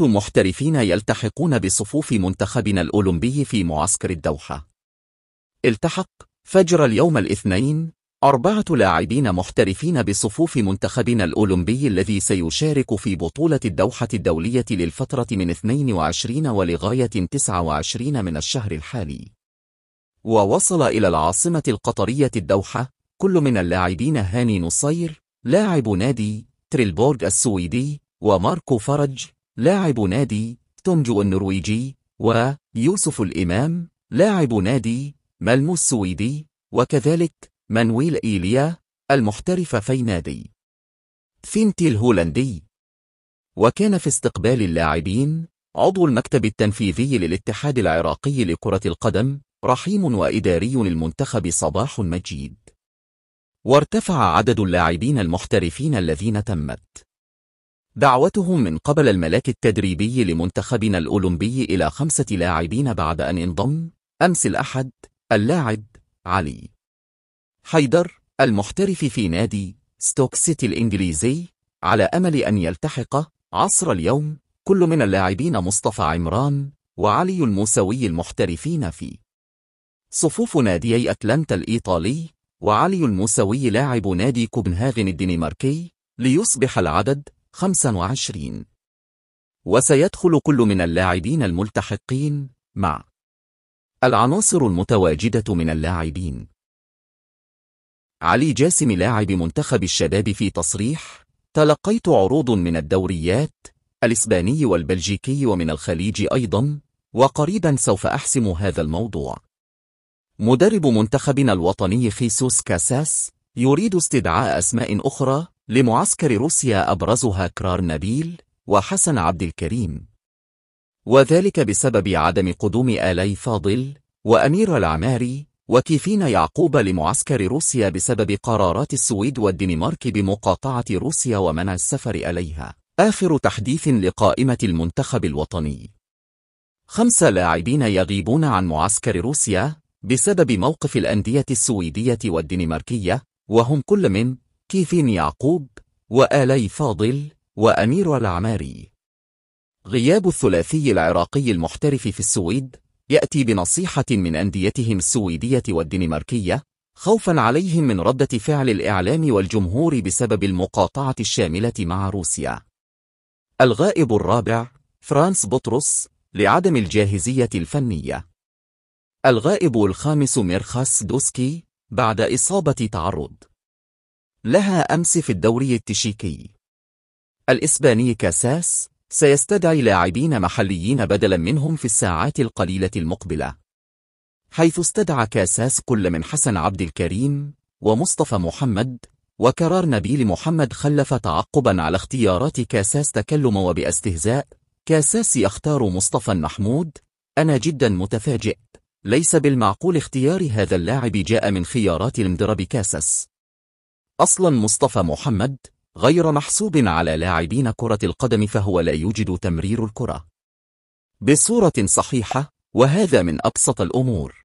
محترفين يلتحقون بصفوف منتخبنا الأولمبي في معسكر الدوحة التحق فجر اليوم الاثنين أربعة لاعبين محترفين بصفوف منتخبنا الأولمبي الذي سيشارك في بطولة الدوحة الدولية للفترة من 22 ولغاية 29 من الشهر الحالي ووصل إلى العاصمة القطرية الدوحة كل من اللاعبين هاني نصير لاعب نادي تريلبورغ السويدي وماركو فرج لاعب نادي تونجو النرويجي ويوسف الإمام لاعب نادي ملمو السويدي وكذلك مانويل إيليا المحترف في نادي فينتي الهولندي وكان في استقبال اللاعبين عضو المكتب التنفيذي للاتحاد العراقي لكرة القدم رحيم وإداري المنتخب صباح مجيد وارتفع عدد اللاعبين المحترفين الذين تمت دعوتهم من قبل الملاك التدريبي لمنتخبنا الأولمبي إلى خمسة لاعبين بعد أن انضم أمس الأحد اللاعب علي حيدر المحترف في نادي ستوك سيتي الإنجليزي على أمل أن يلتحق عصر اليوم كل من اللاعبين مصطفى عمران وعلي الموسوي المحترفين في صفوف ناديي أتلانتا الإيطالي وعلي الموسوي لاعب نادي كوبنهاغن الدنماركي ليصبح العدد 25 وسيدخل كل من اللاعبين الملتحقين مع العناصر المتواجدة من اللاعبين علي جاسم لاعب منتخب الشباب في تصريح تلقيت عروض من الدوريات الإسباني والبلجيكي ومن الخليج أيضا وقريبا سوف أحسم هذا الموضوع مدرب منتخبنا الوطني خيسوس كاساس يريد استدعاء أسماء أخرى لمعسكر روسيا أبرزها كرار نبيل وحسن عبد الكريم وذلك بسبب عدم قدوم آلي فاضل وأمير العماري وكيفين يعقوب لمعسكر روسيا بسبب قرارات السويد والدنمارك بمقاطعة روسيا ومنع السفر إليها آخر تحديث لقائمة المنتخب الوطني خمسة لاعبين يغيبون عن معسكر روسيا بسبب موقف الأندية السويدية والدنماركية وهم كل من كيف يعقوب وآلي فاضل وأمير العماري غياب الثلاثي العراقي المحترف في السويد يأتي بنصيحة من أنديتهم السويدية والدنماركية خوفا عليهم من ردة فعل الإعلام والجمهور بسبب المقاطعة الشاملة مع روسيا الغائب الرابع فرانس بطرس لعدم الجاهزية الفنية الغائب الخامس ميرخاس دوسكي بعد إصابة تعرض لها أمس في الدوري التشيكي الإسباني كاساس سيستدعي لاعبين محليين بدلا منهم في الساعات القليلة المقبلة حيث استدعى كاساس كل من حسن عبد الكريم ومصطفى محمد وكرار نبيل محمد خلف تعقبا على اختيارات كاساس تكلم وباستهزاء كاساس يختار مصطفى محمود أنا جدا متفاجئ ليس بالمعقول اختيار هذا اللاعب جاء من خيارات المدرب كاساس أصلا مصطفى محمد غير محسوب على لاعبين كرة القدم فهو لا يوجد تمرير الكرة بصورة صحيحة وهذا من أبسط الأمور